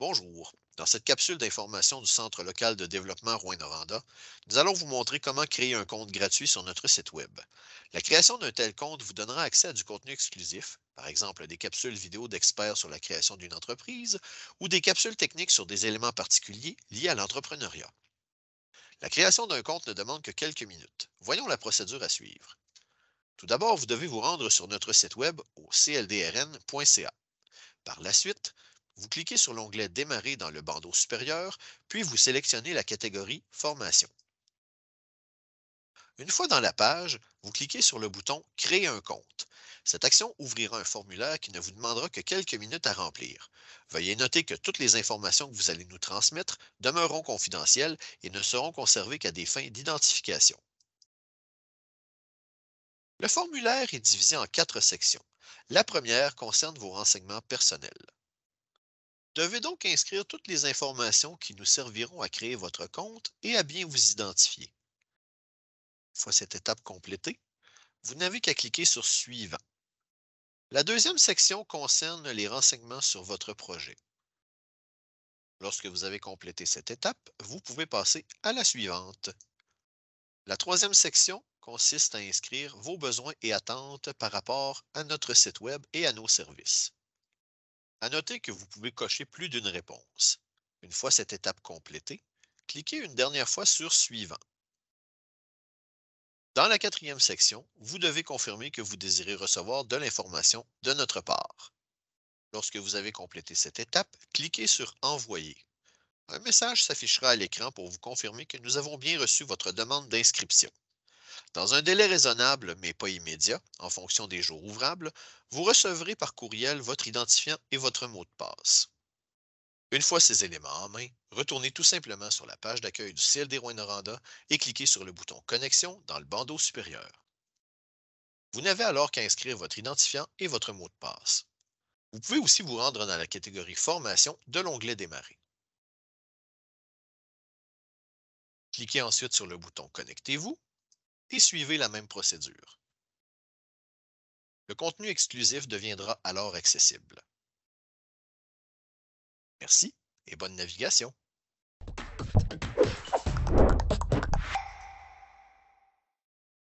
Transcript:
Bonjour. Dans cette capsule d'information du Centre local de développement Rouen-Noranda, nous allons vous montrer comment créer un compte gratuit sur notre site Web. La création d'un tel compte vous donnera accès à du contenu exclusif, par exemple des capsules vidéo d'experts sur la création d'une entreprise ou des capsules techniques sur des éléments particuliers liés à l'entrepreneuriat. La création d'un compte ne demande que quelques minutes. Voyons la procédure à suivre. Tout d'abord, vous devez vous rendre sur notre site Web au cldrn.ca. Par la suite, vous cliquez sur l'onglet Démarrer dans le bandeau supérieur, puis vous sélectionnez la catégorie Formation. Une fois dans la page, vous cliquez sur le bouton Créer un compte. Cette action ouvrira un formulaire qui ne vous demandera que quelques minutes à remplir. Veuillez noter que toutes les informations que vous allez nous transmettre demeureront confidentielles et ne seront conservées qu'à des fins d'identification. Le formulaire est divisé en quatre sections. La première concerne vos renseignements personnels devez donc inscrire toutes les informations qui nous serviront à créer votre compte et à bien vous identifier. Une fois cette étape complétée, vous n'avez qu'à cliquer sur Suivant. La deuxième section concerne les renseignements sur votre projet. Lorsque vous avez complété cette étape, vous pouvez passer à la suivante. La troisième section consiste à inscrire vos besoins et attentes par rapport à notre site Web et à nos services. À noter que vous pouvez cocher plus d'une réponse. Une fois cette étape complétée, cliquez une dernière fois sur Suivant. Dans la quatrième section, vous devez confirmer que vous désirez recevoir de l'information de notre part. Lorsque vous avez complété cette étape, cliquez sur Envoyer. Un message s'affichera à l'écran pour vous confirmer que nous avons bien reçu votre demande d'inscription. Dans un délai raisonnable, mais pas immédiat, en fonction des jours ouvrables, vous recevrez par courriel votre identifiant et votre mot de passe. Une fois ces éléments en main, retournez tout simplement sur la page d'accueil du CLD Rouen-Noranda et cliquez sur le bouton Connexion dans le bandeau supérieur. Vous n'avez alors qu'à inscrire votre identifiant et votre mot de passe. Vous pouvez aussi vous rendre dans la catégorie Formation de l'onglet Démarrer. Cliquez ensuite sur le bouton Connectez-vous et suivez la même procédure. Le contenu exclusif deviendra alors accessible. Merci et bonne navigation.